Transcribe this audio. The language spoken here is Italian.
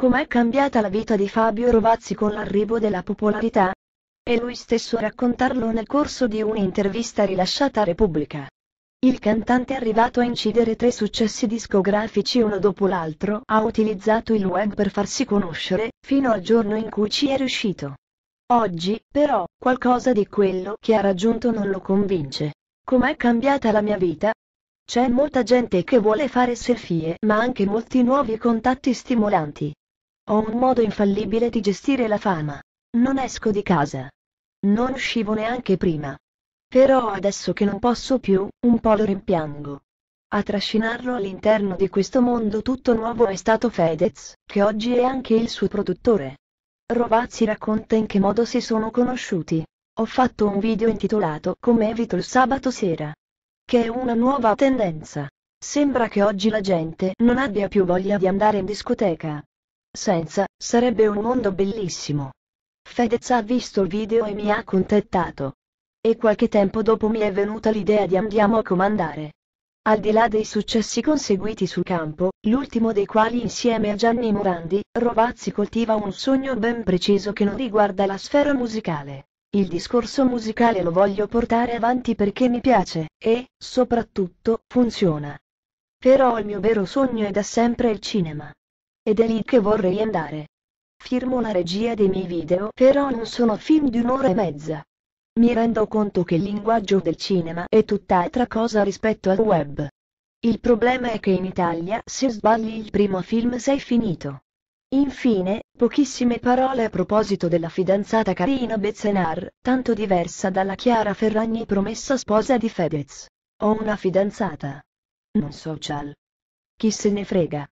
Com'è cambiata la vita di Fabio Rovazzi con l'arrivo della popolarità? E lui stesso a raccontarlo nel corso di un'intervista rilasciata a Repubblica. Il cantante è arrivato a incidere tre successi discografici uno dopo l'altro, ha utilizzato il web per farsi conoscere, fino al giorno in cui ci è riuscito. Oggi, però, qualcosa di quello che ha raggiunto non lo convince. Com'è cambiata la mia vita? C'è molta gente che vuole fare selfie, ma anche molti nuovi contatti stimolanti. Ho un modo infallibile di gestire la fama. Non esco di casa. Non uscivo neanche prima. Però adesso che non posso più, un po' lo rimpiango. A trascinarlo all'interno di questo mondo tutto nuovo è stato Fedez, che oggi è anche il suo produttore. Rovazzi racconta in che modo si sono conosciuti. Ho fatto un video intitolato Come evito il sabato sera. Che è una nuova tendenza. Sembra che oggi la gente non abbia più voglia di andare in discoteca, senza, sarebbe un mondo bellissimo. Fedez ha visto il video e mi ha contattato. E qualche tempo dopo mi è venuta l'idea di andiamo a comandare. Al di là dei successi conseguiti sul campo, l'ultimo dei quali insieme a Gianni Morandi, Rovazzi coltiva un sogno ben preciso che non riguarda la sfera musicale. Il discorso musicale lo voglio portare avanti perché mi piace, e, soprattutto, funziona. Però il mio vero sogno è da sempre il cinema ed è lì che vorrei andare. Firmo la regia dei miei video, però non sono film di un'ora e mezza. Mi rendo conto che il linguaggio del cinema è tutt'altra cosa rispetto al web. Il problema è che in Italia se sbagli il primo film sei finito. Infine, pochissime parole a proposito della fidanzata Karina Bezzenar, tanto diversa dalla Chiara Ferragni promessa sposa di Fedez. Ho una fidanzata. Non social. Chi se ne frega.